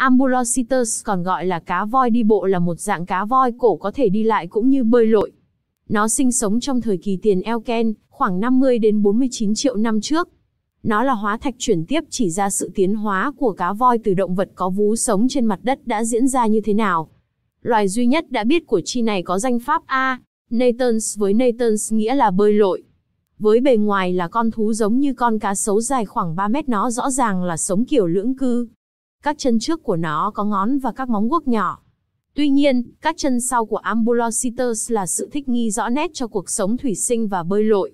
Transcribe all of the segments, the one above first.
Ambulocetus còn gọi là cá voi đi bộ là một dạng cá voi cổ có thể đi lại cũng như bơi lội. Nó sinh sống trong thời kỳ tiền Elken, khoảng 50 đến 49 triệu năm trước. Nó là hóa thạch chuyển tiếp chỉ ra sự tiến hóa của cá voi từ động vật có vú sống trên mặt đất đã diễn ra như thế nào. Loài duy nhất đã biết của chi này có danh pháp A, Natans với Natans nghĩa là bơi lội. Với bề ngoài là con thú giống như con cá sấu dài khoảng 3 mét nó rõ ràng là sống kiểu lưỡng cư, các chân trước của nó có ngón và các móng guốc nhỏ. Tuy nhiên, các chân sau của Ambulocetus là sự thích nghi rõ nét cho cuộc sống thủy sinh và bơi lội.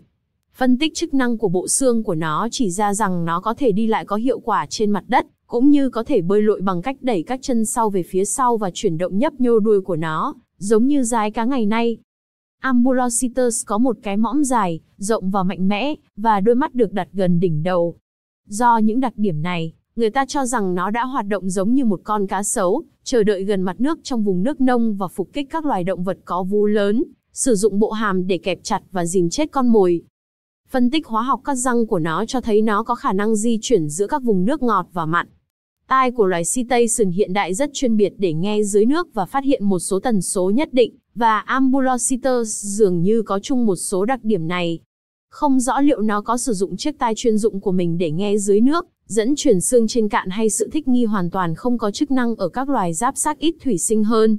Phân tích chức năng của bộ xương của nó chỉ ra rằng nó có thể đi lại có hiệu quả trên mặt đất, cũng như có thể bơi lội bằng cách đẩy các chân sau về phía sau và chuyển động nhấp nhô đuôi của nó, giống như dái cá ngày nay. Ambulocetus có một cái mõm dài, rộng và mạnh mẽ, và đôi mắt được đặt gần đỉnh đầu. Do những đặc điểm này, người ta cho rằng nó đã hoạt động giống như một con cá sấu, chờ đợi gần mặt nước trong vùng nước nông và phục kích các loài động vật có vú lớn, sử dụng bộ hàm để kẹp chặt và dìm chết con mồi. Phân tích hóa học các răng của nó cho thấy nó có khả năng di chuyển giữa các vùng nước ngọt và mặn. Tai của loài cetacean hiện đại rất chuyên biệt để nghe dưới nước và phát hiện một số tần số nhất định, và Ambulocetus dường như có chung một số đặc điểm này. Không rõ liệu nó có sử dụng chiếc tai chuyên dụng của mình để nghe dưới nước, Dẫn chuyển xương trên cạn hay sự thích nghi hoàn toàn không có chức năng ở các loài giáp xác ít thủy sinh hơn.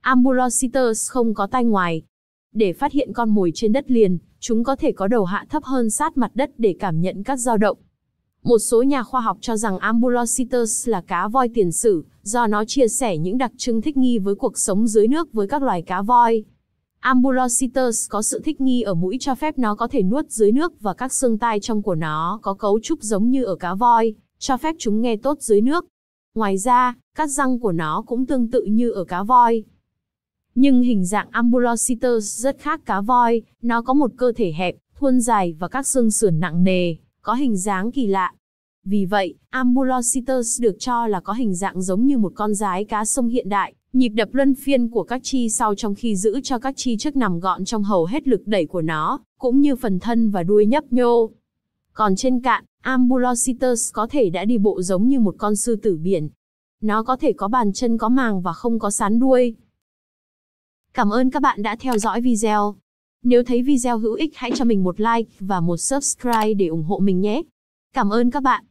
Ambulocetus không có tai ngoài. Để phát hiện con mồi trên đất liền, chúng có thể có đầu hạ thấp hơn sát mặt đất để cảm nhận các dao động. Một số nhà khoa học cho rằng Ambulocetus là cá voi tiền sử, do nó chia sẻ những đặc trưng thích nghi với cuộc sống dưới nước với các loài cá voi. Ambulocytus có sự thích nghi ở mũi cho phép nó có thể nuốt dưới nước và các xương tai trong của nó có cấu trúc giống như ở cá voi, cho phép chúng nghe tốt dưới nước. Ngoài ra, các răng của nó cũng tương tự như ở cá voi. Nhưng hình dạng Ambulocytus rất khác cá voi, nó có một cơ thể hẹp, thuôn dài và các xương sườn nặng nề, có hình dáng kỳ lạ. Vì vậy, Ambulocytus được cho là có hình dạng giống như một con rái cá sông hiện đại, Nhịp đập luân phiên của các chi sau trong khi giữ cho các chi trước nằm gọn trong hầu hết lực đẩy của nó, cũng như phần thân và đuôi nhấp nhô. Còn trên cạn, Ambulocetus có thể đã đi bộ giống như một con sư tử biển. Nó có thể có bàn chân có màng và không có sán đuôi. Cảm ơn các bạn đã theo dõi video. Nếu thấy video hữu ích hãy cho mình một like và một subscribe để ủng hộ mình nhé. Cảm ơn các bạn.